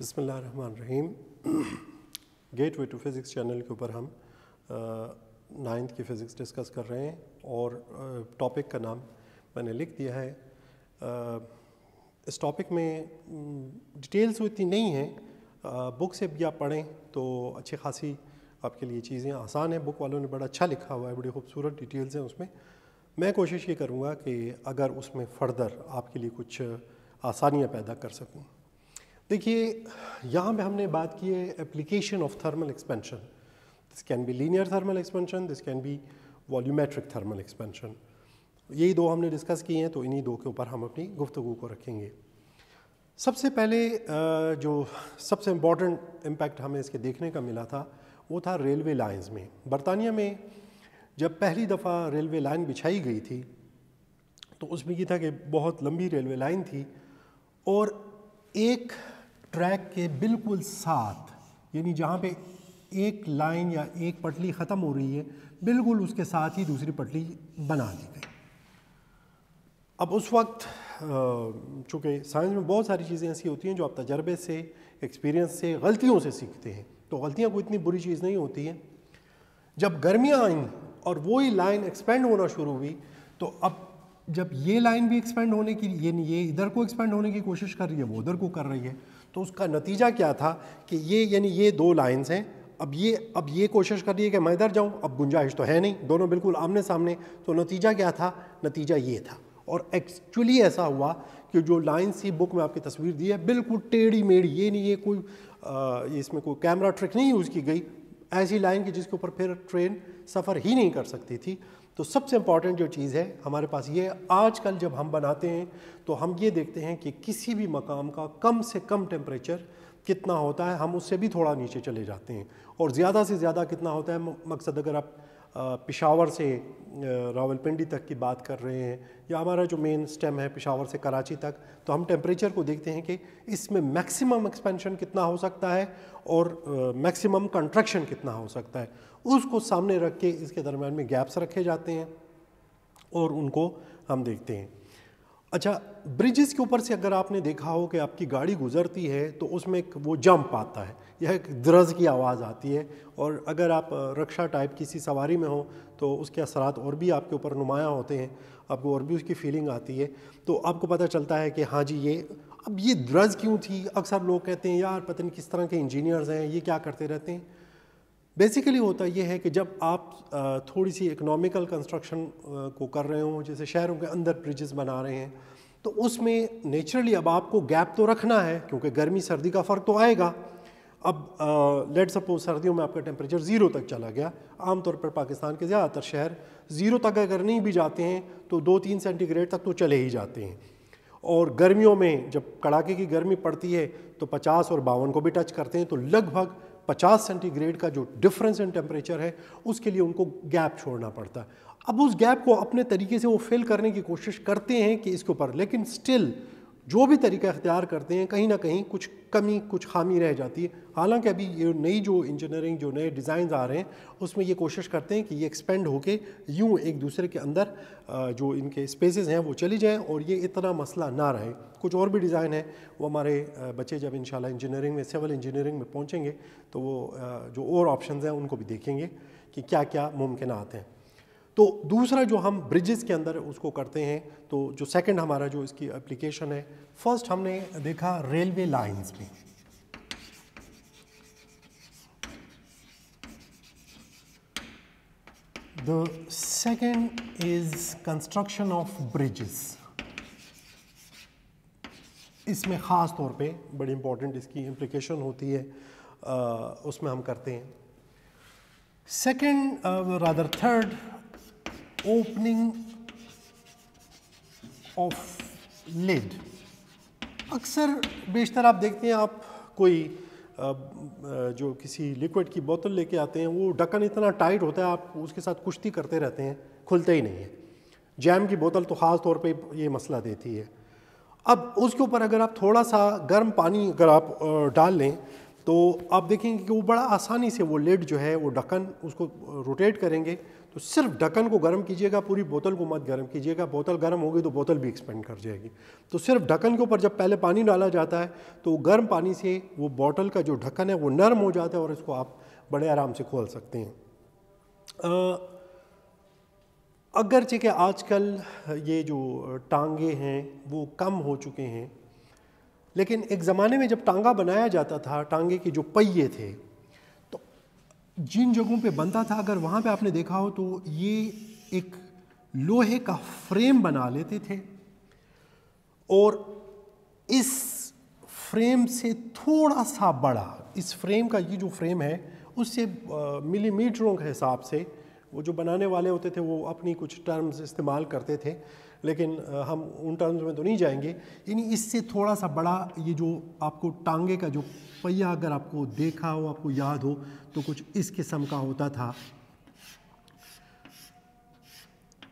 बसमीम gateway to physics channel के ऊपर हम नाइन्थ की फ़िज़िक्स डिस्कस कर रहे हैं और टॉपिक का नाम मैंने लिख दिया है आ, इस टॉपिक में डिटेल्स इतनी नहीं हैं बुक से भी आप पढ़ें तो अच्छी खासी आपके लिए चीज़ें आसान हैं बुक वालों ने बड़ा अच्छा लिखा हुआ है बड़ी खूबसूरत डिटेल्स हैं उसमें मैं कोशिश ये करूँगा कि अगर उसमें फ़र्दर आपके लिए कुछ आसानियाँ पैदा कर सकूँ देखिए यहाँ पे हमने बात की है application of thermal expansion this can be linear thermal expansion this can be volumetric thermal expansion यही दो हमने डिस्कस किए हैं तो इन्हीं दो के ऊपर हम अपनी गुफ्तु को रखेंगे सबसे पहले जो सबसे इम्पॉर्टेंट इम्पैक्ट हमें इसके देखने का मिला था वो था रेलवे लाइंस में बरतानिया में जब पहली दफ़ा रेलवे लाइन बिछाई गई थी तो उसमें ये था कि बहुत लंबी रेलवे लाइन थी और एक ट्रैक के बिल्कुल साथ यानी जहाँ पे एक लाइन या एक पटली ख़त्म हो रही है बिल्कुल उसके साथ ही दूसरी पटली बना दी गई अब उस वक्त चूँकि साइंस में बहुत सारी चीज़ें ऐसी होती हैं जो आप तजर्बे से एक्सपीरियंस से गलतियों से सीखते हैं तो गलतियाँ कोई इतनी बुरी चीज़ नहीं होती हैं जब गर्मियाँ आईं और वही लाइन एक्सपेंड होना शुरू हुई तो अब जब ये लाइन भी एक्सपेंड होने की ये ये इधर को एक्सपेंड होने की कोशिश कर रही है वो उधर को कर रही है तो उसका नतीजा क्या था कि ये यानी ये दो लाइन्स हैं अब ये अब ये कोशिश कर रही है कि मैं इधर जाऊँ अब गुंजाइश तो है नहीं दोनों बिल्कुल आमने सामने तो नतीजा क्या था नतीजा ये था और एक्चुअली ऐसा हुआ कि जो लाइन्स ही बुक में आपकी तस्वीर दी है बिल्कुल टेढ़ी मेढ़ी ये नहीं ये कोई आ, इसमें कोई कैमरा ट्रिक नहीं यूज़ की गई ऐसी लाइन की जिसके ऊपर फिर ट्रेन सफ़र ही नहीं कर सकती थी तो सबसे इम्पॉर्टेंट जो चीज़ है हमारे पास ये आजकल जब हम बनाते हैं तो हम ये देखते हैं कि किसी भी मकाम का कम से कम टेम्परेचर कितना होता है हम उससे भी थोड़ा नीचे चले जाते हैं और ज़्यादा से ज़्यादा कितना होता है मकसद अगर आप पिशावर से रावलपिंडी तक की बात कर रहे हैं या हमारा जो मेन स्टेम है पिशावर से कराची तक तो हम टेम्परेचर को देखते हैं कि इसमें मैक्सिमम एक्सपेंशन कितना हो सकता है और मैक्सिमम कंट्रैक्शन कितना हो सकता है उसको सामने रख के इसके दरम्यान में गैप्स रखे जाते हैं और उनको हम देखते हैं अच्छा ब्रिजेस के ऊपर से अगर आपने देखा हो कि आपकी गाड़ी गुजरती है तो उसमें एक वो जंप आता है यह एक द्रज की आवाज़ आती है और अगर आप रक्षा टाइप किसी सवारी में हो तो उसके असरात और भी आपके ऊपर नुमाया होते हैं आपको और भी उसकी फीलिंग आती है तो आपको पता चलता है कि हाँ जी ये अब ये द्रज क्यों थी अक्सर लोग कहते हैं यार पता नहीं किस तरह के इंजीनियर्स हैं ये क्या करते रहते हैं बेसिकली होता यह है कि जब आप थोड़ी सी इकनॉमिकल कंस्ट्रक्शन को कर रहे हो जैसे शहरों के अंदर ब्रिजेस बना रहे हैं तो उसमें नेचुरली अब आपको गैप तो रखना है क्योंकि गर्मी सर्दी का फ़र्क तो आएगा अब लेट सपोज सर्दियों में आपका टेम्परेचर ज़ीरो तक चला गया आमतौर पर पाकिस्तान के ज़्यादातर शहर ज़ीरो तक अगर नहीं भी जाते हैं तो दो तीन सेंटीग्रेड तक तो चले ही जाते हैं और गर्मियों में जब कड़ाके की गर्मी पड़ती है तो पचास और बावन को भी टच करते हैं तो लगभग 50 सेंटीग्रेड का जो डिफरेंस इन टेम्परेचर है उसके लिए उनको गैप छोड़ना पड़ता है अब उस गैप को अपने तरीके से वो फिल करने की कोशिश करते हैं कि इसके ऊपर लेकिन स्टिल जो भी तरीका इख्तियार करते हैं कहीं ना कहीं कुछ कमी कुछ खामी रह जाती है हालांकि अभी ये नई जो इंजीनियरिंग जो नए डिज़ाइन आ रहे हैं उसमें ये कोशिश करते हैं कि ये एक्सपेंड होके यूँ एक दूसरे के अंदर जो इनके स्पेसेस हैं वो चली जाएँ और ये इतना मसला ना रहे कुछ और भी डिज़ाइन है वो हमारे बच्चे जब इन इंजीनियरिंग में सिविल इंजीनियरिंग में पहुँचेंगे तो वो जो और ऑप्शन हैं उनको भी देखेंगे कि क्या क्या मुमकिन आते हैं तो दूसरा जो हम ब्रिजेस के अंदर उसको करते हैं तो जो सेकंड हमारा जो इसकी एप्लीकेशन है फर्स्ट हमने देखा रेलवे लाइंस में the second is construction of bridges इसमें ख़ास तौर पे बड़ी इंपॉर्टेंट इसकी एप्लीकेशन होती है आ, उसमें हम करते हैं second rather third opening of lid अक्सर बेशतर आप देखते हैं आप कोई जो किसी लिक्विड की बोतल लेके आते हैं वो ढक्कन इतना टाइट होता है आप उसके साथ कुश्ती करते रहते हैं खुलते ही नहीं है जैम की बोतल तो ख़ास तौर पे ये मसला देती है अब उसके ऊपर अगर आप थोड़ा सा गर्म पानी अगर आप डाल लें तो आप देखेंगे कि वो बड़ा आसानी से वो लेड जो है वो ढक्कन उसको रोटेट करेंगे तो सिर्फ ढक्कन को गर्म कीजिएगा पूरी बोतल को मत गर्म कीजिएगा बोतल गर्म होगी तो बोतल भी एक्सपेंड कर जाएगी तो सिर्फ ढक्कन के ऊपर जब पहले पानी डाला जाता है तो गर्म पानी से वो बोतल का जो ढक्कन है वो नरम हो जाता है और इसको आप बड़े आराम से खोल सकते हैं अगरचे के आजकल ये जो टांगे हैं वो कम हो चुके हैं लेकिन एक ज़माने में जब टांगा बनाया जाता था टांगे के जो पहिए थे तो जिन जगहों पे बनता था अगर वहाँ पे आपने देखा हो तो ये एक लोहे का फ्रेम बना लेते थे और इस फ्रेम से थोड़ा सा बड़ा इस फ्रेम का ये जो फ्रेम है उससे मिलीमीटरों के हिसाब से वो जो बनाने वाले होते थे वो अपनी कुछ टर्म्स इस्तेमाल करते थे लेकिन हम उन टर्म्स में तो नहीं जाएंगे यानी इससे थोड़ा सा बड़ा ये जो आपको टांगे का जो पहिया अगर आपको देखा हो आपको याद हो तो कुछ इस किस्म का होता था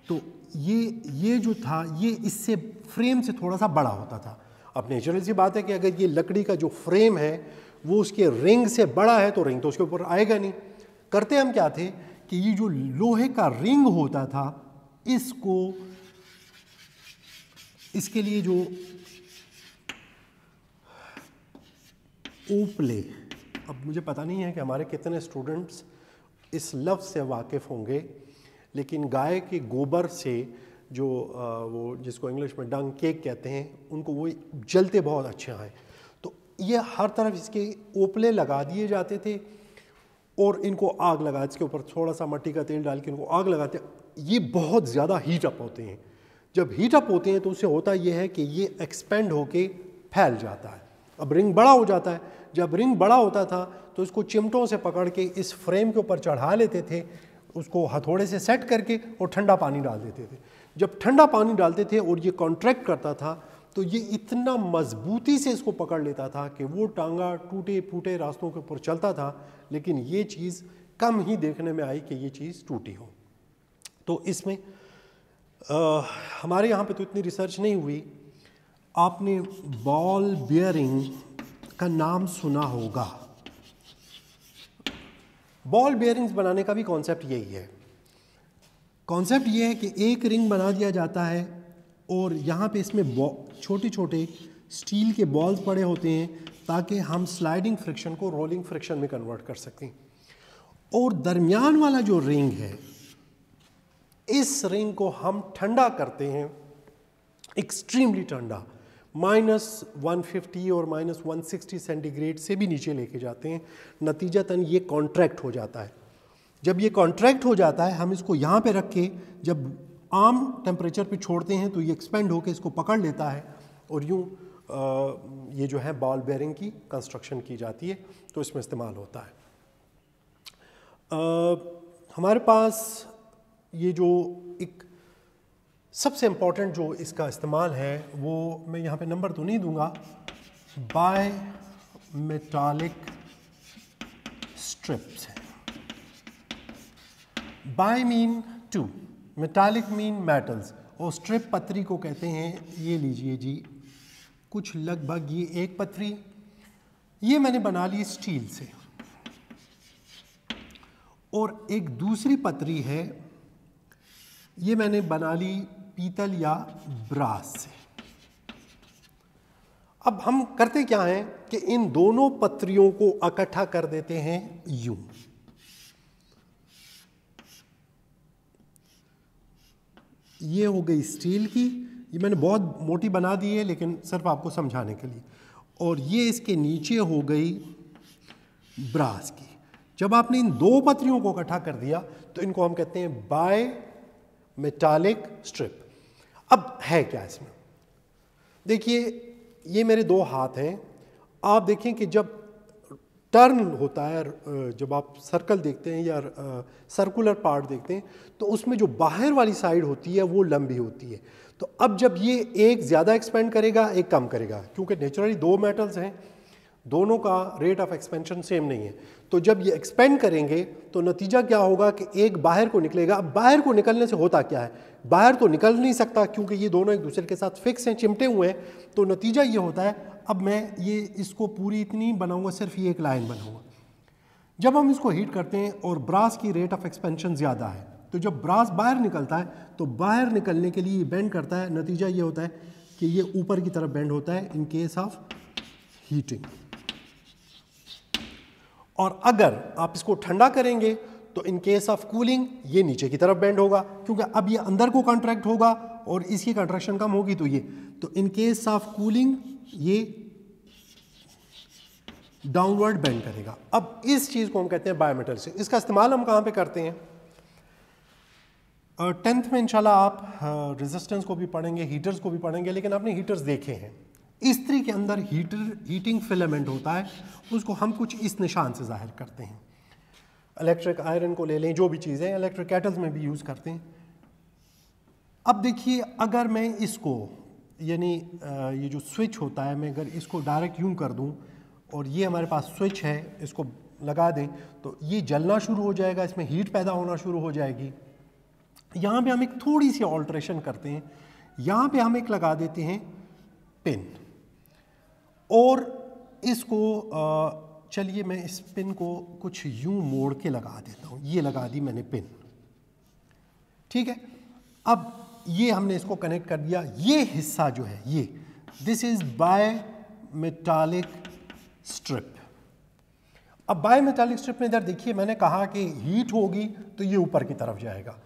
तो ये ये जो था ये इससे फ्रेम से थोड़ा सा बड़ा होता था अब नेचुरल सी बात है कि अगर ये लकड़ी का जो फ्रेम है वो उसके रिंग से बड़ा है तो रिंग तो उसके ऊपर आएगा नहीं करते हम क्या थे कि ये जो लोहे का रिंग होता था इसको इसके लिए जो ओपले अब मुझे पता नहीं है कि हमारे कितने स्टूडेंट्स इस लफ्ज़ से वाकिफ़ होंगे लेकिन गाय के गोबर से जो वो जिसको इंग्लिश में डंग केक कहते हैं उनको वो जलते बहुत अच्छे हैं तो ये हर तरफ इसके ओपले लगा दिए जाते थे और इनको आग लगा इसके ऊपर थोड़ा सा मट्टी का तेल डाल के इनको आग लगाते हैं ये बहुत ज़्यादा हीट अप होते हैं जब हीट अप होते हैं तो उससे होता यह है कि ये एक्सपेंड होके फैल जाता है अब रिंग बड़ा हो जाता है जब रिंग बड़ा होता था तो इसको चिमटों से पकड़ के इस फ्रेम के ऊपर चढ़ा लेते थे उसको हथौड़े से सेट करके और ठंडा पानी डाल देते थे जब ठंडा पानी डालते थे और ये कॉन्ट्रैक्ट करता था तो ये इतना मजबूती से इसको पकड़ लेता था कि वो टांगा टूटे फूटे रास्तों के ऊपर चलता था लेकिन ये चीज़ कम ही देखने में आई कि ये चीज़ टूटी हो तो इसमें आ, हमारे यहाँ पे तो इतनी रिसर्च नहीं हुई आपने बॉल बियरिंग का नाम सुना होगा बॉल बियरिंग्स बनाने का भी कॉन्सेप्ट यही है कॉन्सेप्ट ये है कि एक रिंग बना दिया जाता है और यहाँ पे इसमें छोटे छोटे स्टील के बॉल्स पड़े होते हैं ताकि हम स्लाइडिंग फ्रिक्शन को रोलिंग फ्रिक्शन में कन्वर्ट कर सकें और दरमियान वाला जो रिंग है इस रिंग को हम ठंडा करते हैं एक्सट्रीमली ठंडा माइनस 150 और माइनस 160 सेंटीग्रेड से भी नीचे लेके जाते हैं तन ये कॉन्ट्रैक्ट हो जाता है जब ये कॉन्ट्रैक्ट हो जाता है हम इसको यहाँ पे रख के जब आम टेम्परेचर पे छोड़ते हैं तो ये एक्सपेंड होकर इसको पकड़ लेता है और यूँ ये जो है बॉल बेयरिंग की कंस्ट्रक्शन की जाती है तो इसमें इस्तेमाल होता है आ, हमारे पास ये जो एक सबसे इम्पॉर्टेंट जो इसका इस्तेमाल है वो मैं यहाँ पे नंबर तो नहीं दूंगा बाय मेटालिक स्ट्रिप्स है bi mean two metallic mean metals और स्ट्रिप पत्री को कहते हैं ये लीजिए जी कुछ लगभग ये एक पत्री ये मैंने बना ली स्टील से और एक दूसरी पत्री है ये मैंने बना ली पीतल या ब्रास से अब हम करते क्या हैं कि इन दोनों पत्रियों को इकट्ठा कर देते हैं यूं ये हो गई स्टील की ये मैंने बहुत मोटी बना दी है लेकिन सिर्फ आपको समझाने के लिए और ये इसके नीचे हो गई ब्रास की जब आपने इन दो पत्रियों को इकट्ठा कर दिया तो इनको हम कहते हैं बाय मेटालिक स्ट्रिप अब है क्या इसमें देखिए ये मेरे दो हाथ हैं आप देखें कि जब टर्न होता है जब आप सर्कल देखते हैं या सर्कुलर पार्ट देखते हैं तो उसमें जो बाहर वाली साइड होती है वो लंबी होती है तो अब जब ये एक ज़्यादा एक्सपेंड करेगा एक कम करेगा क्योंकि नेचुरली दो मेटल्स हैं दोनों का रेट ऑफ एक्सपेंशन सेम नहीं है तो जब ये एक्सपेंड करेंगे तो नतीजा क्या होगा कि एक बाहर को निकलेगा अब बाहर को निकलने से होता क्या है बाहर तो निकल नहीं सकता क्योंकि ये दोनों एक दूसरे के साथ फिक्स हैं चिमटे हुए हैं तो नतीजा ये होता है अब मैं ये इसको पूरी इतनी बनाऊँगा सिर्फ ये एक लाइन बनाऊँगा जब हम इसको हीट करते हैं और ब्रास की रेट ऑफ एक्सपेंशन ज़्यादा है तो जब ब्रास बाहर निकलता है तो बाहर निकलने के लिए बेंड करता है नतीजा ये होता है कि ये ऊपर की तरफ बेंड होता है इन केस ऑफ हीटिंग और अगर आप इसको ठंडा करेंगे तो इन केस ऑफ कूलिंग ये नीचे की तरफ बेंड होगा क्योंकि अब ये अंदर को कॉन्ट्रैक्ट होगा और इसकी कंट्रैक्शन कम होगी तो ये तो इन केस ऑफ कूलिंग ये डाउनवर्ड बेंड करेगा अब इस चीज़ को हम कहते हैं बायोमेटल से इसका इस्तेमाल हम कहां पे करते हैं टेंथ में इंशाल्लाह आप रेजिस्टेंस को भी पढ़ेंगे हीटर्स को भी पढ़ेंगे लेकिन आपने हीटर्स देखे हैं इस्त्री के अंदर हीटर हीटिंग फिलामेंट होता है उसको हम कुछ इस निशान से ज़ाहिर करते हैं इलेक्ट्रिक आयरन को ले लें जो भी चीज़ें इलेक्ट्रिक कैटल्स में भी यूज़ करते हैं अब देखिए अगर मैं इसको यानी ये जो स्विच होता है मैं अगर इसको डायरेक्ट यूँ कर दूँ और ये हमारे पास स्विच है इसको लगा दें तो ये जलना शुरू हो जाएगा इसमें हीट पैदा होना शुरू हो जाएगी यहाँ पे हम एक थोड़ी सी ऑल्ट्रेशन करते हैं यहाँ पे हम एक लगा देते हैं पिन और इसको चलिए मैं इस पिन को कुछ यूं मोड़ के लगा देता हूँ ये लगा दी मैंने पिन ठीक है अब ये हमने इसको कनेक्ट कर दिया ये हिस्सा जो है ये this is bimetallic strip अब बाय मेटालिक स्ट्रिप में इधर देखिए मैंने कहा कि हीट होगी तो ये ऊपर की तरफ जाएगा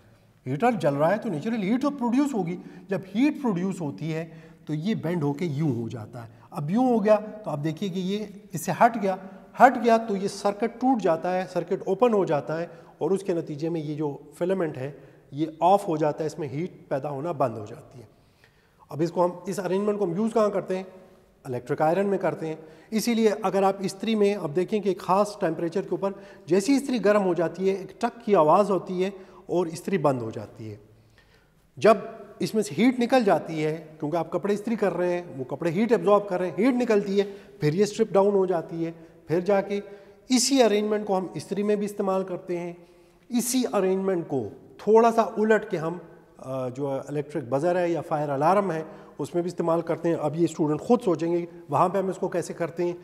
हीटर जल रहा है तो नेचुरल हीट प्रोड्यूस होगी जब हीट प्रोड्यूस होती है तो ये बेंड होके यूं हो जाता है अब यूँ हो गया तो आप देखिए कि ये इससे हट गया हट गया तो ये सर्किट टूट जाता है सर्किट ओपन हो जाता है और उसके नतीजे में ये जो फिलामेंट है ये ऑफ हो जाता है इसमें हीट पैदा होना बंद हो जाती है अब इसको हम इस अरेंजमेंट को हम यूज़ कहाँ करते हैं इलेक्ट्रिक आयरन में करते हैं इसीलिए अगर आप इस्त्री में अब देखें कि खास टेम्परेचर के ऊपर जैसी इस्त्री गर्म हो जाती है एक टक की आवाज़ होती है और इस्त्री बंद हो जाती है जब इसमें से हीट निकल जाती है क्योंकि आप कपड़े इस्त्री कर रहे हैं वो कपड़े हीट एब्जॉर्ब कर रहे हैं हीट निकलती है फिर ये स्ट्रिप डाउन हो जाती है फिर जाके इसी अरेंजमेंट को हम इस्त्री में भी इस्तेमाल करते हैं इसी अरेंजमेंट को थोड़ा सा उलट के हम जो इलेक्ट्रिक बज़र है या फायर अलार्म है उसमें भी इस्तेमाल करते हैं अब ये स्टूडेंट खुद सोचेंगे वहाँ पर हम इसको कैसे करते हैं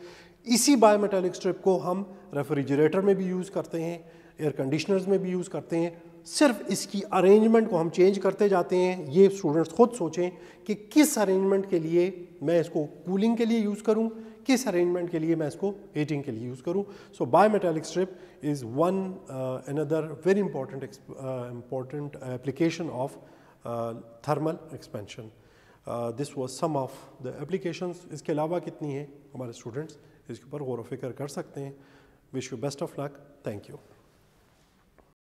इसी बायोमेटेलिक स्ट्रिप को हम रेफ्रिजरेटर में भी यूज़ करते हैं एयर कंडीशनर्स में भी यूज़ करते हैं सिर्फ इसकी अरेंजमेंट को हम चेंज करते जाते हैं ये स्टूडेंट्स खुद सोचें कि किस अरेंजमेंट के लिए मैं इसको कूलिंग के लिए यूज़ करूँ किस अरेंजमेंट के लिए मैं इसको हीटिंग के लिए यूज़ करूँ so bimetallic strip is one another very important important application of thermal expansion this was some of the application इसके अलावा कितनी हैं हमारे स्टूडेंट्स इसके ऊपर गौर व फिक्र कर सकते हैं wish you best of luck thank you